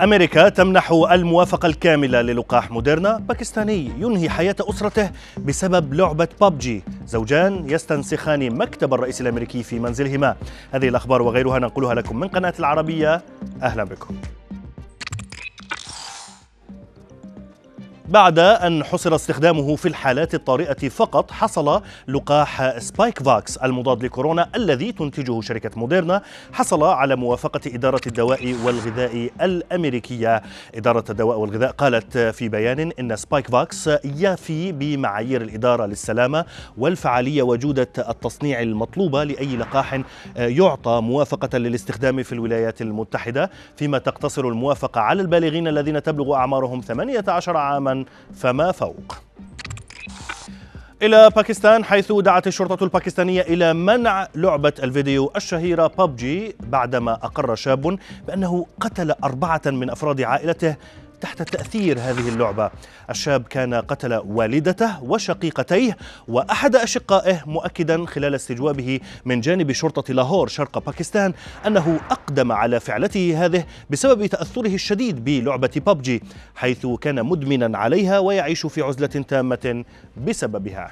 أمريكا تمنح الموافقة الكاملة للقاح موديرنا باكستاني ينهي حياة أسرته بسبب لعبة بابجي زوجان يستنسخان مكتب الرئيس الأمريكي في منزلهما هذه الأخبار وغيرها ننقلها لكم من قناة العربية أهلا بكم بعد أن حصر استخدامه في الحالات الطارئة فقط حصل لقاح سبايك فاكس المضاد لكورونا الذي تنتجه شركة موديرنا حصل على موافقة إدارة الدواء والغذاء الأمريكية إدارة الدواء والغذاء قالت في بيان إن سبايك فاكس يفي بمعايير الإدارة للسلامة والفعالية وجودة التصنيع المطلوبة لأي لقاح يعطى موافقة للاستخدام في الولايات المتحدة فيما تقتصر الموافقة على البالغين الذين تبلغ أعمارهم 18 عاما فما فوق إلى باكستان حيث دعت الشرطة الباكستانية إلى منع لعبة الفيديو الشهيرة ببجي بعدما أقر شاب بأنه قتل أربعة من أفراد عائلته تحت تأثير هذه اللعبة الشاب كان قتل والدته وشقيقتيه وأحد أشقائه مؤكدا خلال استجوابه من جانب شرطة لاهور شرق باكستان أنه أقدم على فعلته هذه بسبب تأثره الشديد بلعبة ببجي حيث كان مدمنا عليها ويعيش في عزلة تامة بسببها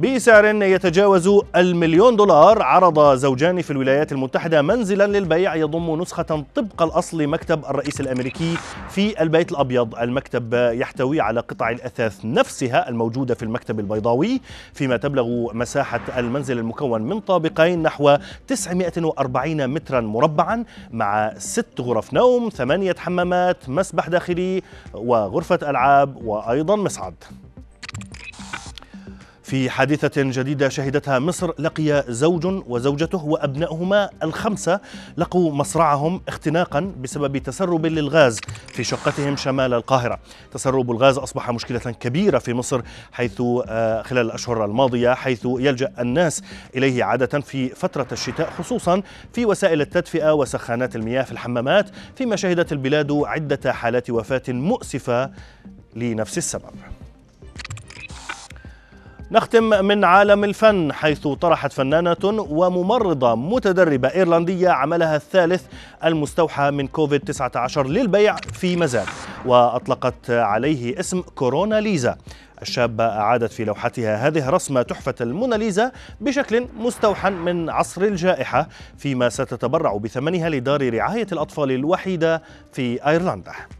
بسعر يتجاوز المليون دولار عرض زوجان في الولايات المتحدة منزلا للبيع يضم نسخة طبق الأصل مكتب الرئيس الأمريكي في البيت الأبيض المكتب يحتوي على قطع الأثاث نفسها الموجودة في المكتب البيضاوي فيما تبلغ مساحة المنزل المكون من طابقين نحو 940 مترا مربعا مع ست غرف نوم ثمانية حمامات مسبح داخلي وغرفة ألعاب وأيضا مصعد في حادثة جديدة شهدتها مصر لقي زوج وزوجته وأبنائهما الخمسة لقوا مصرعهم اختناقا بسبب تسرب للغاز في شقتهم شمال القاهرة تسرب الغاز أصبح مشكلة كبيرة في مصر حيث آه، خلال الأشهر الماضية حيث يلجأ الناس إليه عادة في فترة الشتاء خصوصا في وسائل التدفئة وسخانات المياه في الحمامات فيما شهدت البلاد عدة حالات وفاة مؤسفة لنفس السبب نختم من عالم الفن حيث طرحت فنانة وممرضة متدربة إيرلندية عملها الثالث المستوحى من كوفيد 19 للبيع في مزاد وأطلقت عليه اسم كورونا ليزا الشابة أعادت في لوحتها هذه رسمة تحفة الموناليزا بشكل مستوحى من عصر الجائحة فيما ستتبرع بثمنها لدار رعاية الأطفال الوحيدة في أيرلندا